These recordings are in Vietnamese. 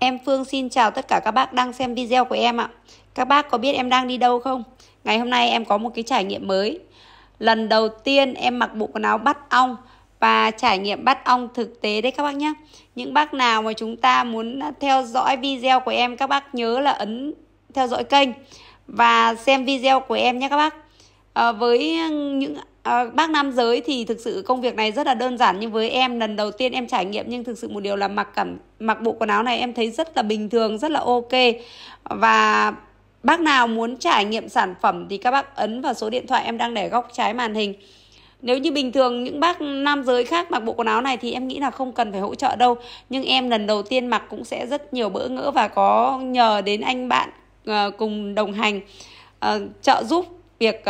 Em Phương xin chào tất cả các bác đang xem video của em ạ. Các bác có biết em đang đi đâu không? Ngày hôm nay em có một cái trải nghiệm mới. Lần đầu tiên em mặc bộ quần áo bắt ong và trải nghiệm bắt ong thực tế đấy các bác nhé. Những bác nào mà chúng ta muốn theo dõi video của em các bác nhớ là ấn theo dõi kênh và xem video của em nhé các bác. À, với những À, bác nam giới thì thực sự công việc này rất là đơn giản nhưng với em lần đầu tiên em trải nghiệm nhưng thực sự một điều là mặc cảm mặc bộ quần áo này em thấy rất là bình thường rất là ok và bác nào muốn trải nghiệm sản phẩm thì các bác ấn vào số điện thoại em đang để góc trái màn hình nếu như bình thường những bác nam giới khác mặc bộ quần áo này thì em nghĩ là không cần phải hỗ trợ đâu nhưng em lần đầu tiên mặc cũng sẽ rất nhiều bỡ ngỡ và có nhờ đến anh bạn ờ, cùng đồng hành ờ, trợ giúp việc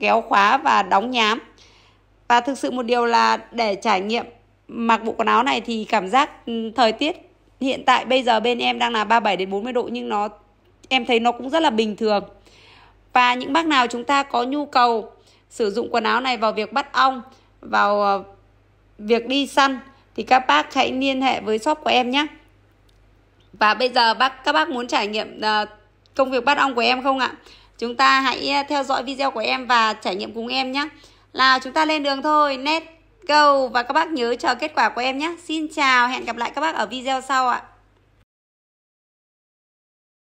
kéo khóa và đóng nhám và thực sự một điều là để trải nghiệm mặc bộ quần áo này thì cảm giác ừ, thời tiết hiện tại bây giờ bên em đang là 37 đến 40 độ nhưng nó em thấy nó cũng rất là bình thường. Và những bác nào chúng ta có nhu cầu sử dụng quần áo này vào việc bắt ong, vào ờ, việc đi săn thì các bác hãy liên hệ với shop của em nhé. Và bây giờ bác các bác muốn trải nghiệm ờ, công việc bắt ong của em không ạ? Chúng ta hãy à, theo dõi video của em và trải nghiệm cùng em nhé. nào chúng ta lên đường thôi. Let's go. Và các bác nhớ chờ kết quả của em nhé. Xin chào, hẹn gặp lại các bác ở video sau ạ.